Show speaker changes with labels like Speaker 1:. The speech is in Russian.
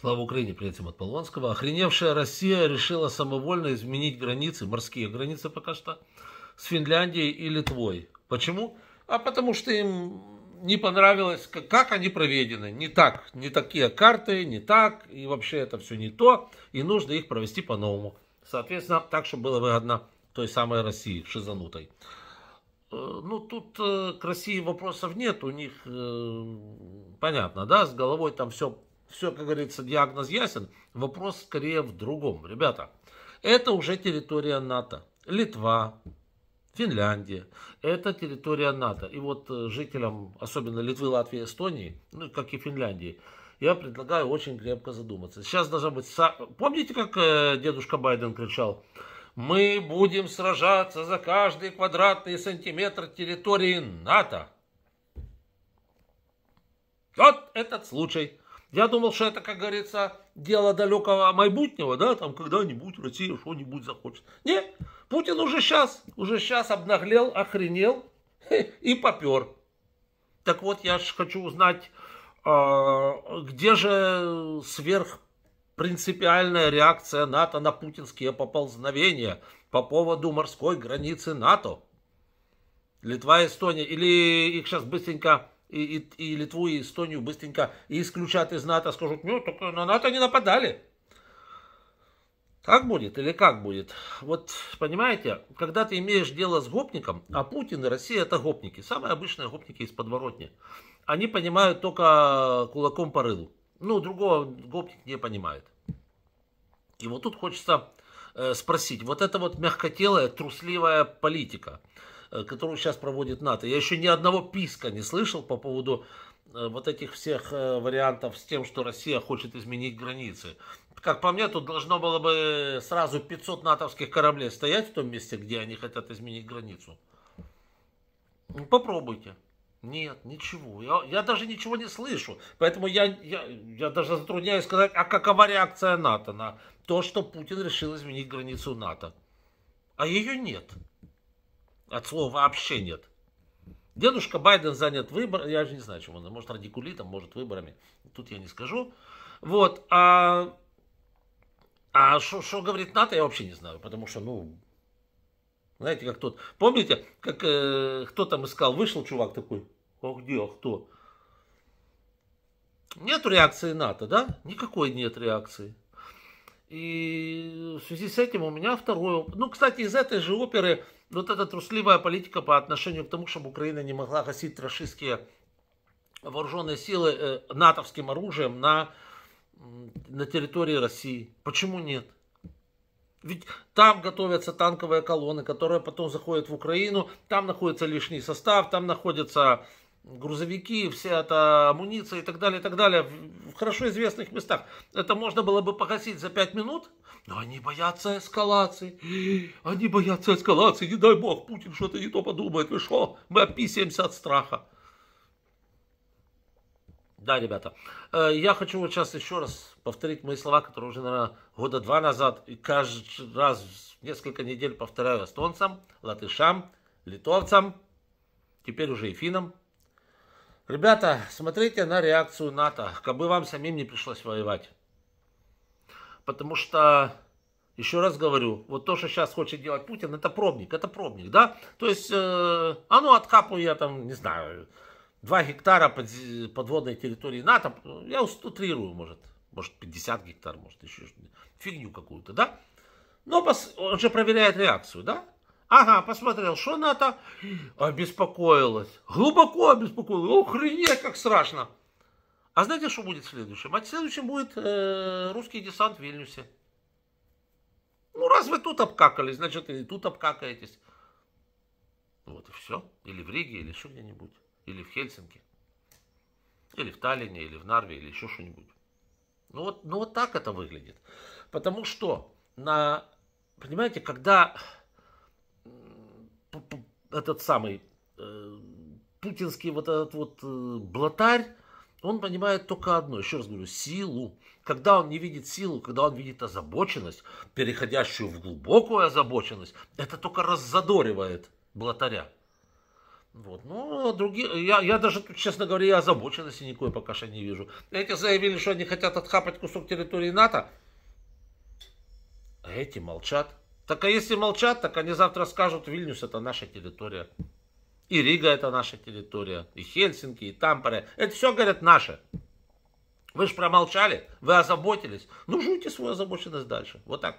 Speaker 1: Слава Украине, при этом от Полонского. Охреневшая Россия решила самовольно изменить границы, морские границы пока что, с Финляндией и Литвой. Почему? А потому что им не понравилось, как они проведены. Не так, не такие карты, не так, и вообще это все не то, и нужно их провести по-новому. Соответственно, так, чтобы было выгодно той самой России, шизанутой. Э, ну, тут э, к России вопросов нет, у них, э, понятно, да, с головой там все все, как говорится, диагноз ясен. Вопрос скорее в другом. Ребята, это уже территория НАТО. Литва, Финляндия. Это территория НАТО. И вот э, жителям, особенно Литвы, Латвии, Эстонии, ну, как и Финляндии, я предлагаю очень крепко задуматься. Сейчас должна быть... Помните, как э, дедушка Байден кричал? Мы будем сражаться за каждый квадратный сантиметр территории НАТО. Вот этот случай. Я думал, что это, как говорится, дело далекого майбутнего, да, там когда-нибудь Россия что-нибудь захочет. Не, Путин уже сейчас, уже сейчас обнаглел, охренел и попер. Так вот, я же хочу узнать, а, где же сверхпринципиальная реакция НАТО на путинские поползновения по поводу морской границы НАТО? Литва, Эстония, или их сейчас быстренько и і і, Литву, и Эстонию быстренько исключат из НАТО, скажут, ну, только на НАТО не нападали. Так будет или как будет? Вот понимаете, когда ты имеешь дело с гопником, а Путин и Россия это гопники, самые обычные гопники из подворотни, они понимают только кулаком по рылу. Ну, другого гопник не понимает. И вот тут хочется э, спросить, вот это вот мягкотелая, трусливая политика – Э, которую сейчас проводит НАТО. Я еще ни одного писка не слышал по поводу э, вот этих всех э, вариантов с тем, что Россия хочет изменить границы. Как по мне, тут должно было бы сразу 500 натовских кораблей стоять в том месте, где они хотят изменить границу. Ну, попробуйте. Нет, ничего. Я, я даже ничего не слышу. Поэтому я, я, я даже затрудняюсь сказать, а какова реакция НАТО на то, что Путин решил изменить границу НАТО. А ее нет. От слова вообще нет. Дедушка Байден занят выбором, я же не знаю, чем он, может радикулитом, может выборами, тут я не скажу. Вот, а а что говорит НАТО, я вообще не знаю, потому что, ну, знаете, как тот, помните, как э, кто там искал, вышел чувак такой, а где, а кто? Нет реакции НАТО, да? Никакой нет реакции. И в связи с этим у меня второй Ну, кстати, из этой же оперы вот эта трусливая политика по отношению к тому, чтобы Украина не могла гасить рашистские вооруженные силы э, натовским оружием на, на территории России. Почему нет? Ведь там готовятся танковые колонны, которые потом заходят в Украину, там находится лишний состав, там находятся грузовики, вся эта амуниция и так далее, и так далее, в хорошо известных местах. Это можно было бы погасить за пять минут, но они боятся эскалации. Они боятся эскалации, не дай бог, Путин что-то не то подумает, вы что, мы описываемся от страха. Да, ребята, э, я хочу вот сейчас еще раз повторить мои слова, которые уже, наверное, года два назад и каждый раз несколько недель повторяю эстонцам, латышам, литовцам, теперь уже и финам Ребята, смотрите на реакцию НАТО, как бы вам самим не пришлось воевать. Потому что, еще раз говорю, вот то, что сейчас хочет делать Путин, это пробник, это пробник, да? То есть, э, а ну откапаю я там, не знаю, 2 гектара под, подводной территории НАТО, я утрирую, может, может 50 гектар, может еще фигню какую-то, да? Но он же проверяет реакцию, да? Ага, посмотрел, что НАТО обеспокоилась. Глубоко обеспокоилась. Охренеть, как страшно. А знаете, что будет следующим? А следующим будет э, русский десант в Вильнюсе. Ну, раз вы тут обкакались, значит, и тут обкакаетесь. Вот и все. Или в Риге, или еще где-нибудь. Или в Хельсинки. Или в Таллине, или в Нарве, или еще что-нибудь. Ну вот, ну вот так это выглядит. Потому что, на, понимаете, когда этот самый э, путинский вот этот вот э, блатарь, он понимает только одно, еще раз говорю, силу. Когда он не видит силу, когда он видит озабоченность, переходящую в глубокую озабоченность, это только раззадоривает блатаря. Вот. Ну, а другие, я, я даже, честно говоря, я озабоченности никакой пока что не вижу. Эти заявили, что они хотят отхапать кусок территории НАТО. А эти молчат. Так а если молчат, так они завтра скажут, Вильнюс это наша территория. И Рига это наша территория, и Хельсинки, и Тампере. Это все, говорят, наше. Вы же промолчали, вы озаботились. Ну, жуйте свою озабоченность дальше. Вот так.